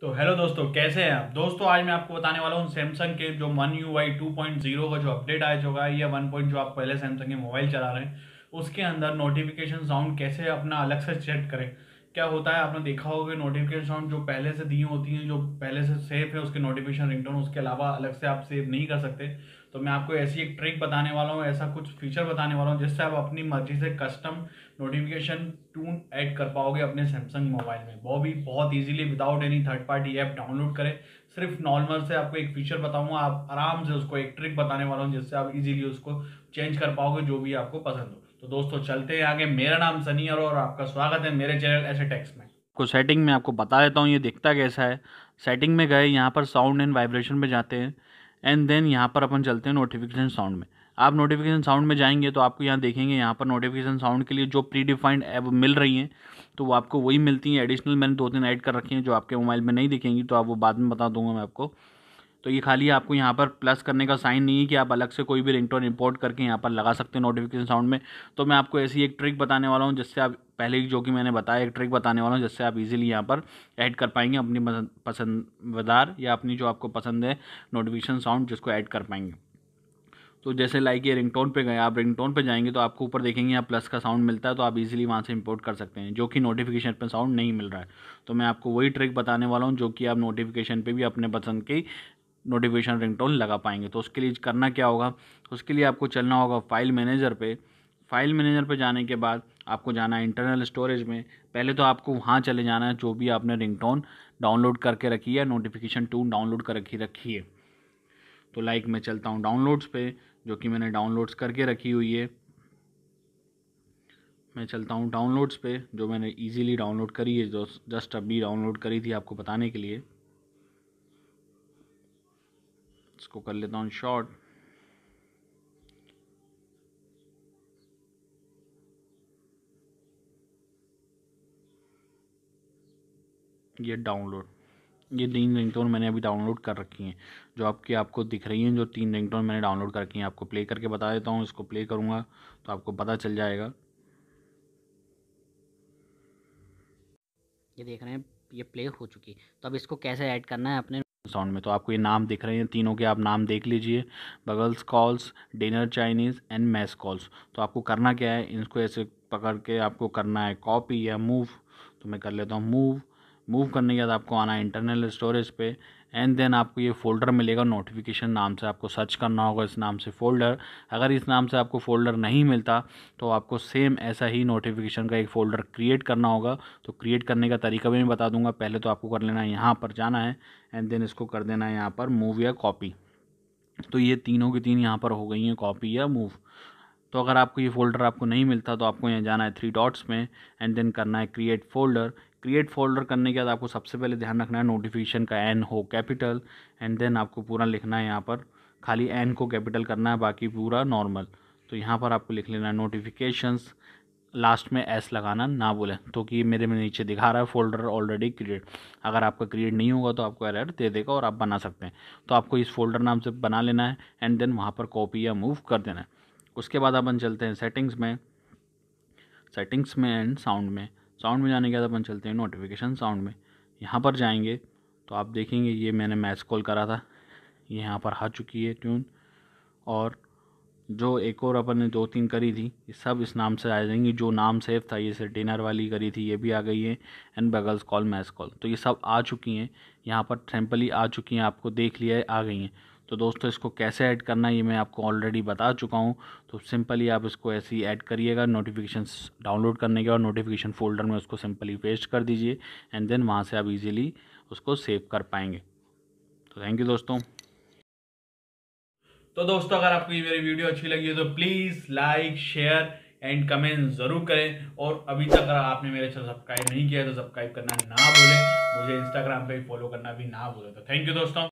तो हेलो दोस्तों कैसे हैं आप दोस्तों आज मैं आपको बताने वाला हूँ सैमसंग के जो one U I two point zero का जो अपडेट आ चुका है या वन पॉइंट जो आप पहले सैमसंग के मोबाइल चला रहे हैं उसके अंदर नोटिफिकेशन साउंड कैसे अपना अलग से सेट करें क्या होता है आपने देखा होगा नोटिफिकेशन साउंड जो पहले से दी होती हैं जो पहले से सेफ है उसके नोटिफिकेशन रिंगटोन उसके अलावा अलग से आप सेव नहीं कर सकते तो मैं आपको ऐसी एक ट्रिक बताने वाला हूँ ऐसा कुछ फीचर बताने वाला हूँ जिससे आप अपनी मर्जी से कस्टम नोटिफिकेशन टून ऐड कर पाओगे अपने सैमसंग मोबाइल में वो भी बहुत easily without any third party app download करें सिर्फ नॉर्मल से आपको एक फीचर बताऊँगा आप आराम से उसको एक ट्रिक बताने वाला हूँ जिससे आप ईज़िली उसको चेंज कर पाओगे जो भी आपको पसंद हो तो दोस्तों चलते हैं आगे मेरा नाम सनी और आपका स्वागत है मेरे चैनल ऐसे टेक्स में को सेटिंग में आपको बता देता हूँ ये दिखता कैसा है सेटिंग में गए यहाँ पर साउंड एंड वाइब्रेशन में जाते हैं एंड देन यहाँ पर अपन चलते हैं नोटिफिकेशन साउंड में आप नोटिफिकेशन साउंड में जाएंगे तो आपको यहाँ देखेंगे यहाँ पर नोटिफिकेशन साउंड के लिए जो प्री डिफाइंड ऐप मिल रही हैं तो वो आपको वही मिलती हैं एडिशनल मैंने दो तीन ऐड कर रखी हैं जो आपके मोबाइल में नहीं दिखेंगी तो आप वो बाद में बता दूंगा मैं आपको तो ये खाली आपको यहाँ पर प्लस करने का साइन नहीं है कि आप अलग से कोई भी रिंगटोन इंपोर्ट करके यहाँ पर लगा सकते हैं नोटिफिकेशन साउंड में तो मैं आपको ऐसी एक ट्रिक बताने वाला हूँ जिससे आप पहले जो कि मैंने बताया एक ट्रिक बताने वाला हूँ जिससे आप इजीली यहाँ पर ऐड कर पाएंगे अपनी पसंदार या अपनी जो आपको पसंद है नोटिफिकेशन साउंड जिसको ऐड कर पाएंगे तो जैसे लाइक ये रिंग पे गए आप टोन पर जाएंगे तो आपको ऊपर देखेंगे यहाँ प्लस का साउंड मिलता है तो आप इजीली वहाँ से इंपोर्ट कर सकते हैं जो कि नोटिफिकेशन पे साउंड नहीं मिल रहा है तो मैं आपको वही ट्रिक बताने वाला हूँ जो कि आप नोटिफिकेशन पे भी अपने पसंद की नोटिफिकेशन रिंगटोन लगा पाएंगे तो उसके लिए करना क्या होगा उसके लिए आपको चलना होगा फाइल मैनेजर पे फाइल मैनेजर पे जाने के बाद आपको जाना है इंटरनल स्टोरेज में पहले तो आपको वहाँ चले जाना है जो भी आपने रिंगटोन डाउनलोड करके रखी है नोटिफिकेशन टू डाउनलोड कर रखी रखी है तो लाइक मैं चलता हूँ डाउनलोड्स पे जो कि मैंने डाउनलोड्स करके रखी हुई है मैं चलता हूँ डाउनलोड्स पे जो मैंने इजीली डाउनलोड करी है जो जस्ट अभी डाउनलोड करी थी आपको बताने के लिए इसको कर लेता हूँ शॉर्ट ये डाउनलोड ये तीन रिंगटोन मैंने अभी डाउनलोड कर रखी हैं जो आपकी आपको दिख रही हैं जो तीन रिंगटोन मैंने डाउनलोड कर रखी हैं आपको प्ले करके बता देता हूँ इसको प्ले करूँगा तो आपको पता चल जाएगा ये देख रहे हैं ये प्ले हो चुकी तो अब इसको कैसे ऐड करना है अपने साउंड में तो आपको ये नाम दिख रहे हैं तीनों के आप नाम देख लीजिए bugles calls dinner Chinese and mass calls तो आपको करना क्या है इनको ऐसे पकड़ के आपको करना है कॉपी या मूव तो मैं कर लेता हूँ मूव मूव करने के बाद आपको आना है इंटरनल स्टोरेज पे एंड देन आपको ये फोल्डर मिलेगा नोटिफिकेशन नाम से आपको सर्च करना होगा इस नाम से फोल्डर अगर इस नाम से आपको फोल्डर नहीं मिलता तो आपको सेम ऐसा ही नोटिफिकेशन का एक फ़ोल्डर क्रिएट करना होगा तो क्रिएट करने का तरीका भी मैं बता दूंगा पहले तो आपको कर लेना है यहाँ पर जाना है एंड देन इसको कर देना है यहाँ पर मूव या कॉपी तो ये तीनों की तीन यहाँ पर हो गई हैं कॉपी या मूव तो अगर आपको ये फ़ोल्डर आपको नहीं मिलता तो आपको यहाँ जाना है थ्री डॉट्स में एंड देन करना है क्रिएट फोल्डर क्रिएट फोल्डर करने के बाद आपको सबसे पहले ध्यान रखना है नोटिफिकेशन का एन हो कैपिटल एंड देन आपको पूरा लिखना है यहाँ पर खाली एन को कैपिटल करना है बाकी पूरा नॉर्मल तो यहाँ पर आपको लिख लेना है नोटिफिकेशंस लास्ट में एस लगाना ना बोले तो कि मेरे में नीचे दिखा रहा है फोल्डर ऑलरेडी क्रिएट अगर आपका क्रिएट नहीं होगा तो आपको एरर दे देगा और आप बना सकते हैं तो आपको इस फोल्डर नाम से बना लेना है एंड देन वहाँ पर कॉपी या मूव कर देना है उसके बाद अपन चलते हैं सेटिंग्स में सेटिंग्स में एंड साउंड में साउंड में जाने के बाद अपन चलते हैं नोटिफिकेशन साउंड में यहाँ पर जाएंगे तो आप देखेंगे ये मैंने मैच कॉल करा था ये यहाँ पर आ चुकी है ट्यून और जो एक और अपन ने दो तीन करी थी सब इस नाम से आ जाएंगी जो नाम सेव था ये से डिनर वाली करी थी ये भी आ गई है and bugles call mass call तो ये सब आ चुकी हैं यहाँ पर सैम्पली आ चुकी हैं आपको देख लिया है आ गई हैं तो दोस्तों इसको कैसे ऐड करना है ये मैं आपको ऑलरेडी बता चुका हूँ तो सिंपली आप इसको ऐसे ही ऐड करिएगा नोटिफिकेशन डाउनलोड करने के और नोटिफिकेशन फोल्डर में उसको सिंपली पेस्ट कर दीजिए एंड देन वहाँ से आप इजीली उसको सेव कर पाएंगे तो थैंक यू दोस्तों तो दोस्तों अगर आपको ये मेरी वीडियो अच्छी लगी है तो please like share and comment ज़रूर करें और अभी तक अगर आपने मेरे चैनल सब्सक्राइब नहीं किया तो सब्सक्राइब करना ना भूलें मुझे इंस्टाग्राम पे फॉलो करना भी ना भूलें तो थैंक यू दोस्तों